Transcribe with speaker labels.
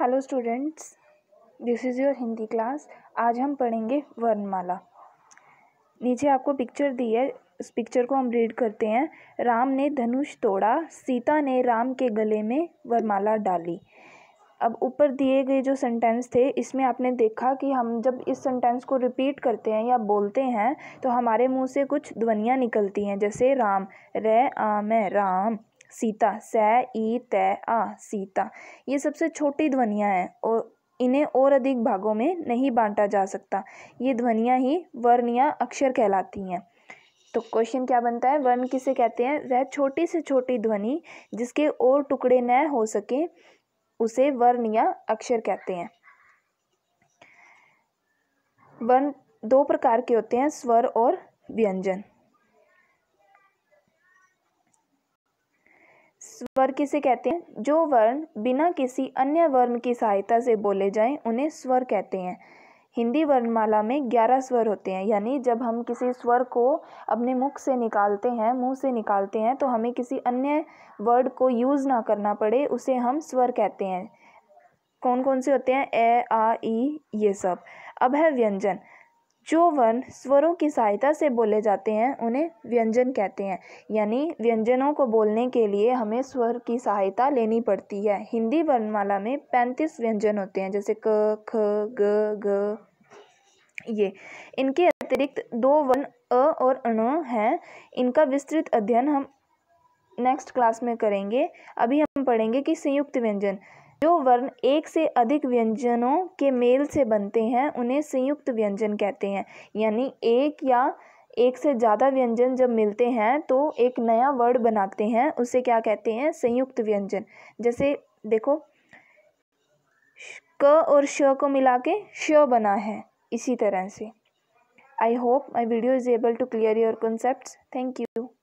Speaker 1: hello students this is your Hindi class आज हम पढ़ेंगे वर्णमाला नीचे आपको पिक्चर दी है उस पिक्चर को हम रीड करते हैं राम ने धनुष तोड़ा सीता ने राम के गले में वर्णमाला डाली अब ऊपर दिए गए जो सेंटेंस थे इसमें आपने देखा कि हम जब इस सेंटेंस को रिपीट करते हैं या बोलते हैं तो हमारे मुंह से कुछ ध्वनियाँ निकलती हैं जैसे राम रे मैं राम सीता स ई तय आ सीता ये सबसे छोटी ध्वनियाँ हैं और इन्हें और अधिक भागों में नहीं बांटा जा सकता ये ध्वनियाँ ही वर्ण या अक्षर कहलाती हैं तो क्वेश्चन क्या बनता है वर्ण किसे कहते हैं वह छोटी से छोटी ध्वनि जिसके और टुकड़े न हो सके उसे वर्ण या अक्षर कहते हैं वर्ण दो प्रकार के होते हैं स्वर और व्यंजन स्वर किसे कहते हैं जो वर्ण बिना किसी अन्य वर्ण की सहायता से बोले जाएं उन्हें स्वर कहते हैं हिंदी वर्णमाला में ग्यारह स्वर होते हैं यानी जब हम किसी स्वर को अपने मुख से निकालते हैं मुंह से निकालते हैं तो हमें किसी अन्य वर्ड को यूज़ ना करना पड़े उसे हम स्वर कहते हैं कौन कौन से होते हैं ए आ ई ये सब अब है व्यंजन जो वर्ण स्वरों की सहायता से बोले जाते हैं उन्हें व्यंजन कहते हैं यानी व्यंजनों को बोलने के लिए हमें स्वर की सहायता लेनी पड़ती है हिंदी वर्णमाला में पैंतीस व्यंजन होते हैं जैसे क ख ग ग ये इनके अतिरिक्त दो वर्ण अ और अण हैं इनका विस्तृत अध्ययन हम नेक्स्ट क्लास में करेंगे अभी हम पढ़ेंगे कि संयुक्त व्यंजन जो वर्ण एक से अधिक व्यंजनों के मेल से बनते हैं उन्हें संयुक्त व्यंजन कहते हैं यानी एक या एक से ज़्यादा व्यंजन जब मिलते हैं तो एक नया वर्ड बनाते हैं उसे क्या कहते हैं संयुक्त व्यंजन जैसे देखो क और श को मिला के श बना है इसी तरह से I hope my video is able to clear your concept thank you